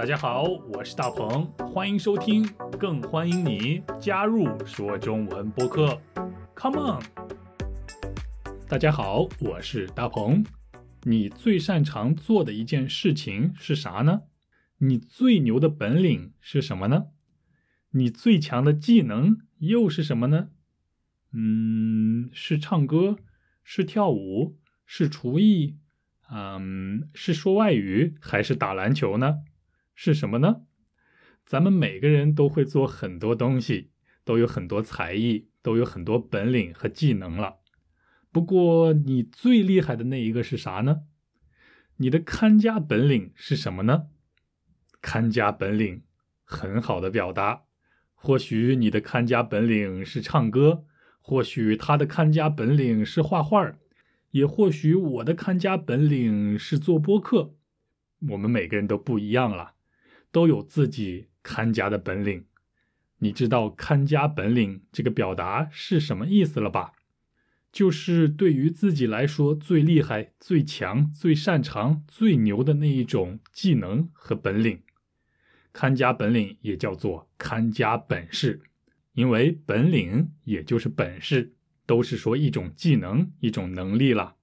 大家好，我是大鹏，欢迎收听，更欢迎你加入说中文播客。Come on！大家好，我是大鹏。你最擅长做的一件事情是啥呢？你最牛的本领是什么呢？你最强的技能又是什么呢？嗯，是唱歌？是跳舞？是厨艺？嗯，是说外语还是打篮球呢？是什么呢？咱们每个人都会做很多东西，都有很多才艺，都有很多本领和技能了。不过，你最厉害的那一个是啥呢？你的看家本领是什么呢？看家本领很好的表达。或许你的看家本领是唱歌，或许他的看家本领是画画，也或许我的看家本领是做播客。我们每个人都不一样了。都有自己看家的本领，你知道“看家本领”这个表达是什么意思了吧？就是对于自己来说最厉害、最强、最擅长、最牛的那一种技能和本领。看家本领也叫做看家本事，因为本领也就是本事，都是说一种技能、一种能力了。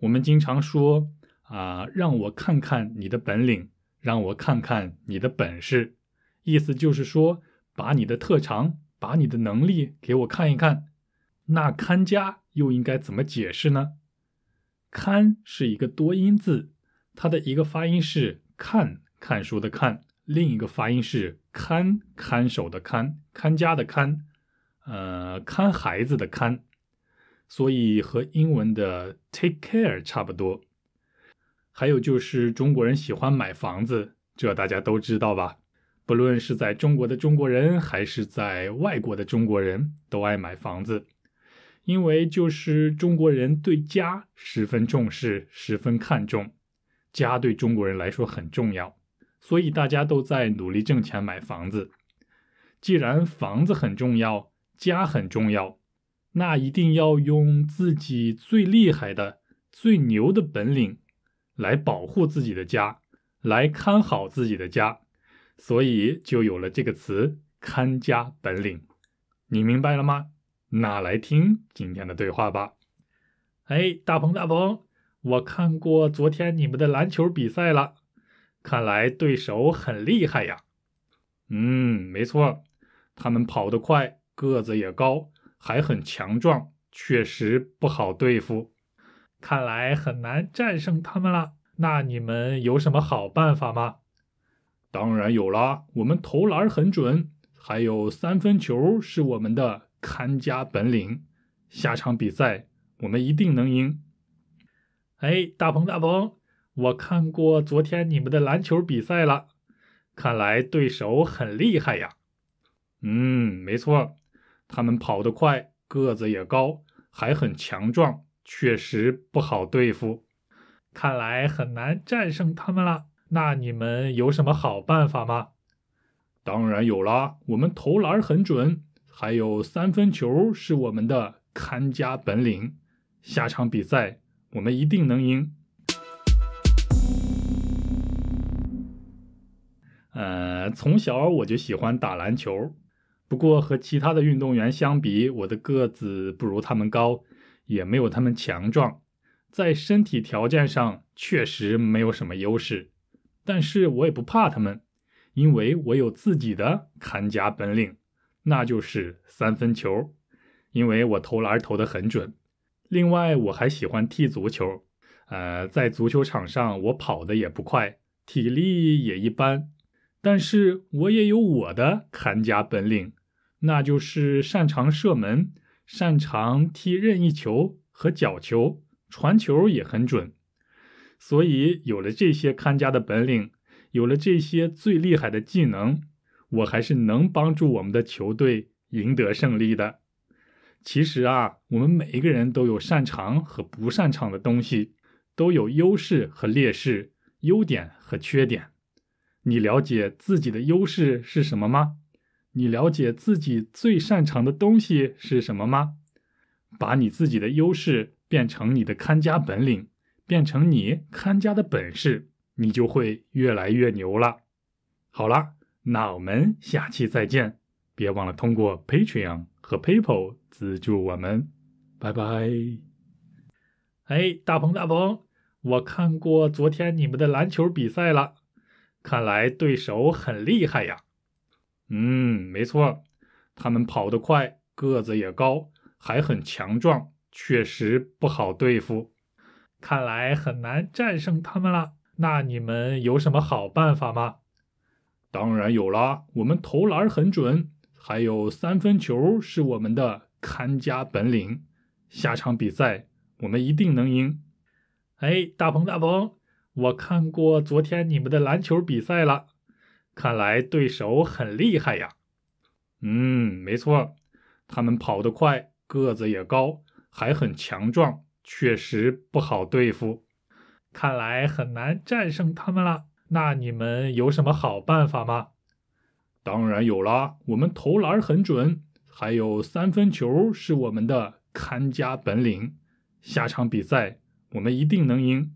我们经常说啊，让我看看你的本领。让我看看你的本事，意思就是说，把你的特长，把你的能力给我看一看。那看家又应该怎么解释呢？看是一个多音字，它的一个发音是看，看书的看；另一个发音是看，看守的看，看家的看，呃，看孩子的看。所以和英文的 take care 差不多。还有就是中国人喜欢买房子，这大家都知道吧？不论是在中国的中国人，还是在外国的中国人，都爱买房子，因为就是中国人对家十分重视，十分看重，家对中国人来说很重要，所以大家都在努力挣钱买房子。既然房子很重要，家很重要，那一定要用自己最厉害的、最牛的本领。来保护自己的家，来看好自己的家，所以就有了这个词“看家本领”。你明白了吗？那来听今天的对话吧。哎，大鹏，大鹏，我看过昨天你们的篮球比赛了，看来对手很厉害呀。嗯，没错，他们跑得快，个子也高，还很强壮，确实不好对付。看来很难战胜他们了。那你们有什么好办法吗？当然有啦，我们投篮很准，还有三分球是我们的看家本领。下场比赛我们一定能赢。哎，大鹏大鹏，我看过昨天你们的篮球比赛了，看来对手很厉害呀。嗯，没错，他们跑得快，个子也高，还很强壮。确实不好对付，看来很难战胜他们了。那你们有什么好办法吗？当然有啦，我们投篮很准，还有三分球是我们的看家本领。下场比赛我们一定能赢。呃，从小我就喜欢打篮球，不过和其他的运动员相比，我的个子不如他们高。也没有他们强壮，在身体条件上确实没有什么优势，但是我也不怕他们，因为我有自己的看家本领，那就是三分球，因为我投篮投得很准。另外，我还喜欢踢足球，呃，在足球场上我跑得也不快，体力也一般，但是我也有我的看家本领，那就是擅长射门。擅长踢任意球和角球，传球也很准，所以有了这些看家的本领，有了这些最厉害的技能，我还是能帮助我们的球队赢得胜利的。其实啊，我们每一个人都有擅长和不擅长的东西，都有优势和劣势，优点和缺点。你了解自己的优势是什么吗？你了解自己最擅长的东西是什么吗？把你自己的优势变成你的看家本领，变成你看家的本事，你就会越来越牛了。好啦，那我们下期再见！别忘了通过 Patreon 和 PayPal 资助我们。拜拜。哎，大鹏，大鹏，我看过昨天你们的篮球比赛了，看来对手很厉害呀。嗯，没错，他们跑得快，个子也高，还很强壮，确实不好对付。看来很难战胜他们了。那你们有什么好办法吗？当然有啦，我们投篮很准，还有三分球是我们的看家本领。下场比赛我们一定能赢。哎，大鹏大鹏，我看过昨天你们的篮球比赛了。看来对手很厉害呀。嗯，没错，他们跑得快，个子也高，还很强壮，确实不好对付。看来很难战胜他们了。那你们有什么好办法吗？当然有啦，我们投篮很准，还有三分球是我们的看家本领。下场比赛我们一定能赢。